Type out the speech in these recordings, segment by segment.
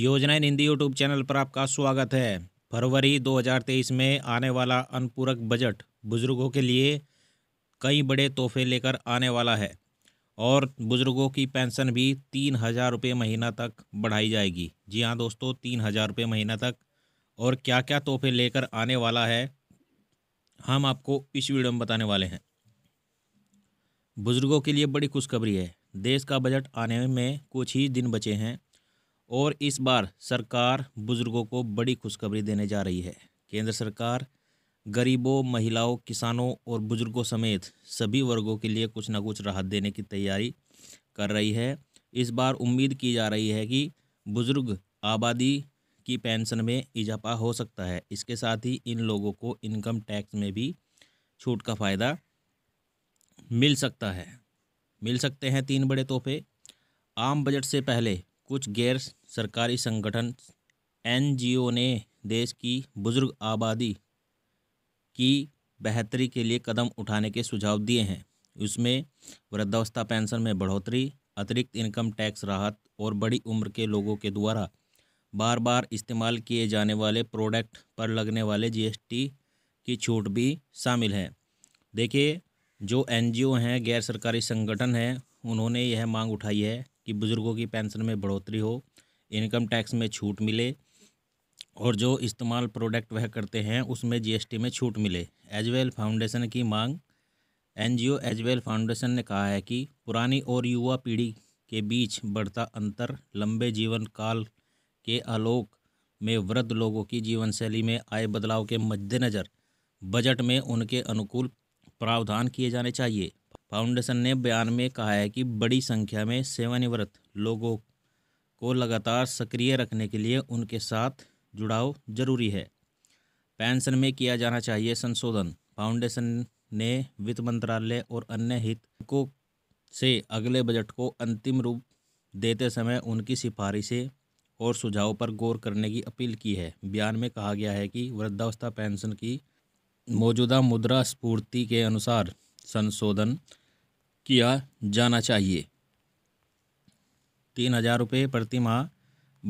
योजना इन Hindi YouTube channel पर आपका स्वागत है फरवरी 2023 में आने वाला अनुपूरक बजट बुज़ुर्गों के लिए कई बड़े तोहफे लेकर आने वाला है और बुज़ुर्गों की पेंशन भी तीन हज़ार रुपये महीना तक बढ़ाई जाएगी जी हाँ दोस्तों तीन हज़ार रुपये महीना तक और क्या क्या तोहफे लेकर आने वाला है हम आपको इस वीडियो में बताने वाले हैं बुज़ुर्गों के लिए बड़ी खुशखबरी है देश का बजट आने में कुछ ही दिन बचे हैं और इस बार सरकार बुज़ुर्गों को बड़ी खुशखबरी देने जा रही है केंद्र सरकार गरीबों महिलाओं किसानों और बुज़ुर्गों समेत सभी वर्गों के लिए कुछ ना कुछ राहत देने की तैयारी कर रही है इस बार उम्मीद की जा रही है कि बुज़ुर्ग आबादी की पेंशन में इजाफा हो सकता है इसके साथ ही इन लोगों को इनकम टैक्स में भी छूट का फ़ायदा मिल सकता है मिल सकते हैं तीन बड़े तोहफे आम बजट से पहले कुछ गैर सरकारी संगठन एनजीओ ने देश की बुजुर्ग आबादी की बेहतरी के लिए कदम उठाने के सुझाव दिए हैं इसमें वृद्धावस्था पेंशन में बढ़ोतरी अतिरिक्त इनकम टैक्स राहत और बड़ी उम्र के लोगों के द्वारा बार बार इस्तेमाल किए जाने वाले प्रोडक्ट पर लगने वाले जीएसटी की छूट भी शामिल है देखिए जो एनजीओ हैं गैर सरकारी संगठन हैं उन्होंने यह मांग उठाई है कि बुज़ुर्गों की पेंशन में बढ़ोतरी हो इनकम टैक्स में छूट मिले और जो इस्तेमाल प्रोडक्ट वह करते हैं उसमें जीएसटी में छूट मिले एजवेल फाउंडेशन की मांग एनजीओ एजवेल फाउंडेशन ने कहा है कि पुरानी और युवा पीढ़ी के बीच बढ़ता अंतर लंबे जीवन काल के आलोक में वृद्ध लोगों की जीवन शैली में आए बदलाव के मद्देनज़र बजट में उनके अनुकूल प्रावधान किए जाने चाहिए फाउंडेशन ने बयान में कहा है कि बड़ी संख्या में सेवानिवृत्त लोगों को लगातार सक्रिय रखने के लिए उनके साथ जुड़ाव जरूरी है पेंशन में किया जाना चाहिए संशोधन फाउंडेशन ने वित्त मंत्रालय और अन्य हितों से अगले बजट को अंतिम रूप देते समय उनकी सिफारिशें और सुझावों पर गौर करने की अपील की है बयान में कहा गया है कि वृद्धावस्था पेंशन की मौजूदा मुद्रा स्फूर्ति के अनुसार संशोधन किया जाना चाहिए तीन हज़ार रुपये प्रति माह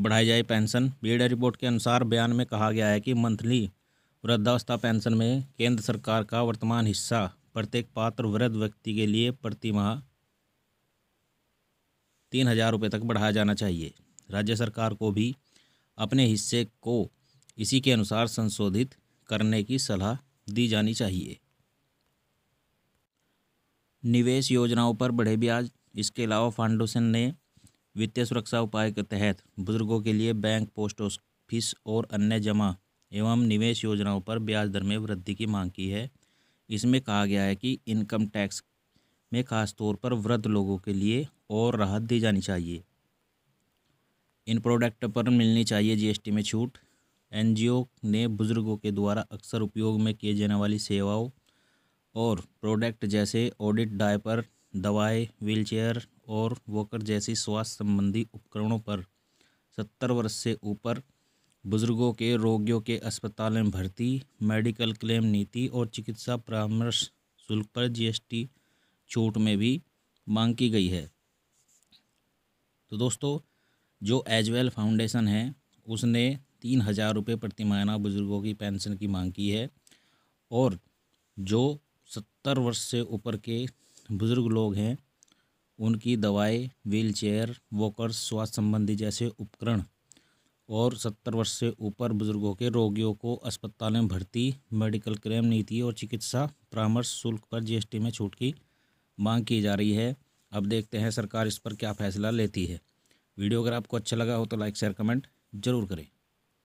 बढ़ाई जाए पेंशन बीडा रिपोर्ट के अनुसार बयान में कहा गया है कि मंथली वृद्धावस्था पेंशन में केंद्र सरकार का वर्तमान हिस्सा प्रत्येक पात्र वृद्ध व्यक्ति के लिए प्रति माह तीन हज़ार रुपये तक बढ़ाया जाना चाहिए राज्य सरकार को भी अपने हिस्से को इसी के अनुसार संशोधित करने की सलाह दी जानी चाहिए निवेश योजनाओं पर बढ़े ब्याज इसके अलावा फाउंडेशन ने वित्तीय सुरक्षा उपाय के तहत बुजुर्गों के लिए बैंक पोस्ट ऑफिस और अन्य जमा एवं निवेश योजनाओं पर ब्याज दर में वृद्धि की मांग की है इसमें कहा गया है कि इनकम टैक्स में खास तौर पर वृद्ध लोगों के लिए और राहत दी जानी चाहिए इन प्रोडक्ट पर मिलनी चाहिए जीएसटी में छूट एनजीओ ने बुज़ुर्गों के द्वारा अक्सर उपयोग में किए जाने वाली सेवाओं और प्रोडक्ट जैसे ऑडिट डायपर दवाएं व्हीलचेयर और वॉकर जैसी स्वास्थ्य संबंधी उपकरणों पर सत्तर वर्ष से ऊपर बुजुर्गों के रोगियों के अस्पताल में भर्ती मेडिकल क्लेम नीति और चिकित्सा परामर्श शुल्क पर जीएसटी छूट में भी मांग की गई है तो दोस्तों जो एजवेल फाउंडेशन है उसने तीन हज़ार रुपये प्रतिमाना बुज़ुर्गों की पेंशन की मांग की है और जो सत्तर वर्ष से ऊपर के बुज़ुर्ग लोग हैं उनकी दवाएं व्हीलचेयर वॉकर्स स्वास्थ्य संबंधी जैसे उपकरण और सत्तर वर्ष से ऊपर बुजुर्गों के रोगियों को अस्पताल में भर्ती मेडिकल क्लेम नीति और चिकित्सा परामर्श शुल्क पर जीएसटी में छूट की मांग की जा रही है अब देखते हैं सरकार इस पर क्या फैसला लेती है वीडियो अगर आपको अच्छा लगा हो तो लाइक शेयर कमेंट जरूर करें